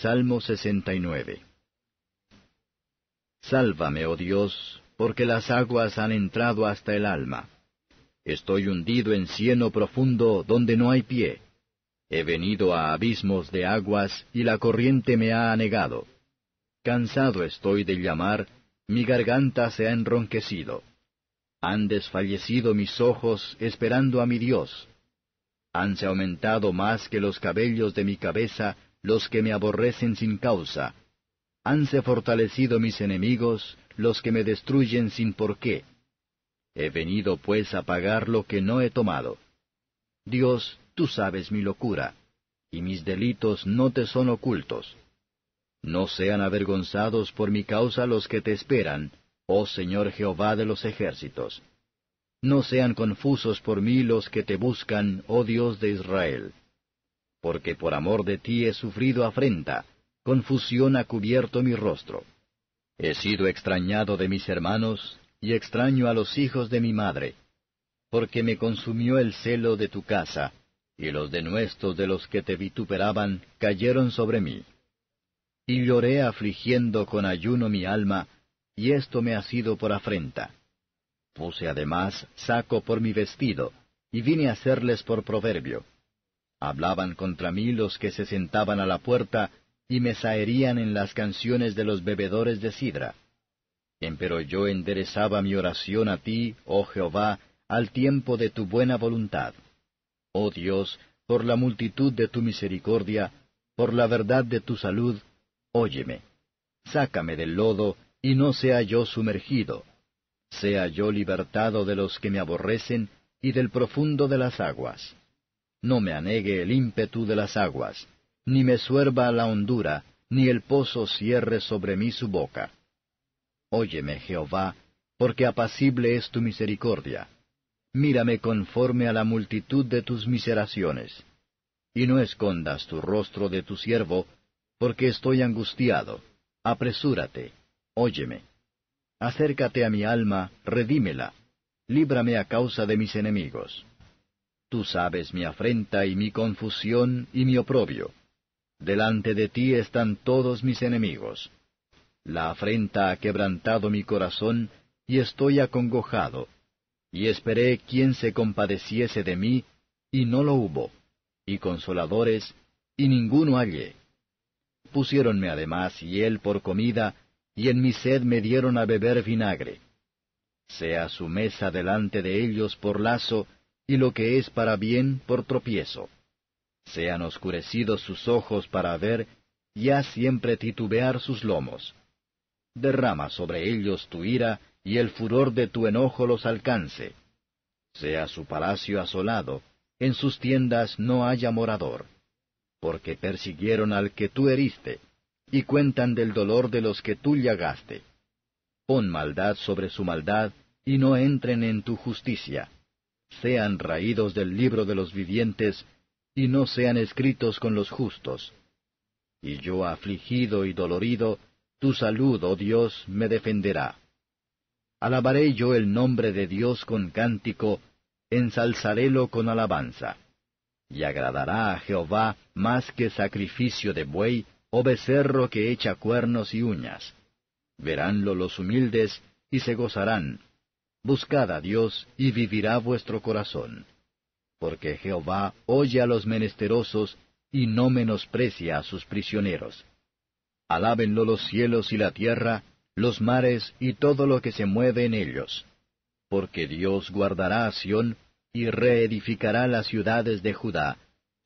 Salmo 69 Sálvame, oh Dios, porque las aguas han entrado hasta el alma. Estoy hundido en cieno profundo donde no hay pie. He venido a abismos de aguas y la corriente me ha anegado. Cansado estoy de llamar, mi garganta se ha enronquecido. Han desfallecido mis ojos esperando a mi Dios. Hanse aumentado más que los cabellos de mi cabeza los que me aborrecen sin causa. Hanse fortalecido mis enemigos, los que me destruyen sin por qué. He venido pues a pagar lo que no he tomado. Dios, tú sabes mi locura, y mis delitos no te son ocultos. No sean avergonzados por mi causa los que te esperan, oh Señor Jehová de los ejércitos. No sean confusos por mí los que te buscan, oh Dios de Israel porque por amor de ti he sufrido afrenta, confusión ha cubierto mi rostro. He sido extrañado de mis hermanos, y extraño a los hijos de mi madre, porque me consumió el celo de tu casa, y los denuestos de los que te vituperaban cayeron sobre mí. Y lloré afligiendo con ayuno mi alma, y esto me ha sido por afrenta. Puse además saco por mi vestido, y vine a hacerles por proverbio. Hablaban contra mí los que se sentaban a la puerta, y me zaherían en las canciones de los bebedores de sidra. Empero yo enderezaba mi oración a ti, oh Jehová, al tiempo de tu buena voluntad. Oh Dios, por la multitud de tu misericordia, por la verdad de tu salud, óyeme. Sácame del lodo, y no sea yo sumergido. Sea yo libertado de los que me aborrecen, y del profundo de las aguas no me anegue el ímpetu de las aguas, ni me suerba la hondura, ni el pozo cierre sobre mí su boca. Óyeme, Jehová, porque apacible es tu misericordia. Mírame conforme a la multitud de tus miseraciones. Y no escondas tu rostro de tu siervo, porque estoy angustiado. Apresúrate, óyeme. Acércate a mi alma, redímela. Líbrame a causa de mis enemigos. Tú sabes mi afrenta y mi confusión y mi oprobio. Delante de ti están todos mis enemigos. La afrenta ha quebrantado mi corazón y estoy acongojado. Y esperé quien se compadeciese de mí, y no lo hubo, y consoladores, y ninguno hallé. Pusiéronme además hiel por comida, y en mi sed me dieron a beber vinagre. Sea su mesa delante de ellos por lazo, y lo que es para bien por tropiezo. Sean oscurecidos sus ojos para ver, y haz siempre titubear sus lomos. Derrama sobre ellos tu ira, y el furor de tu enojo los alcance. Sea su palacio asolado, en sus tiendas no haya morador. Porque persiguieron al que tú heriste, y cuentan del dolor de los que tú llagaste. Pon maldad sobre su maldad, y no entren en tu justicia sean raídos del libro de los vivientes, y no sean escritos con los justos. Y yo afligido y dolorido, tu salud, oh Dios, me defenderá. Alabaré yo el nombre de Dios con cántico, ensalzarélo con alabanza. Y agradará a Jehová más que sacrificio de buey o becerro que echa cuernos y uñas. Veránlo los humildes y se gozarán Buscad a Dios y vivirá vuestro corazón. Porque Jehová oye a los menesterosos y no menosprecia a sus prisioneros. Alábenlo los cielos y la tierra, los mares y todo lo que se mueve en ellos. Porque Dios guardará a Sión y reedificará las ciudades de Judá,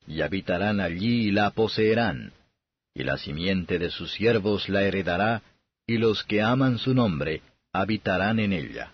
y habitarán allí y la poseerán. Y la simiente de sus siervos la heredará, y los que aman su nombre habitarán en ella.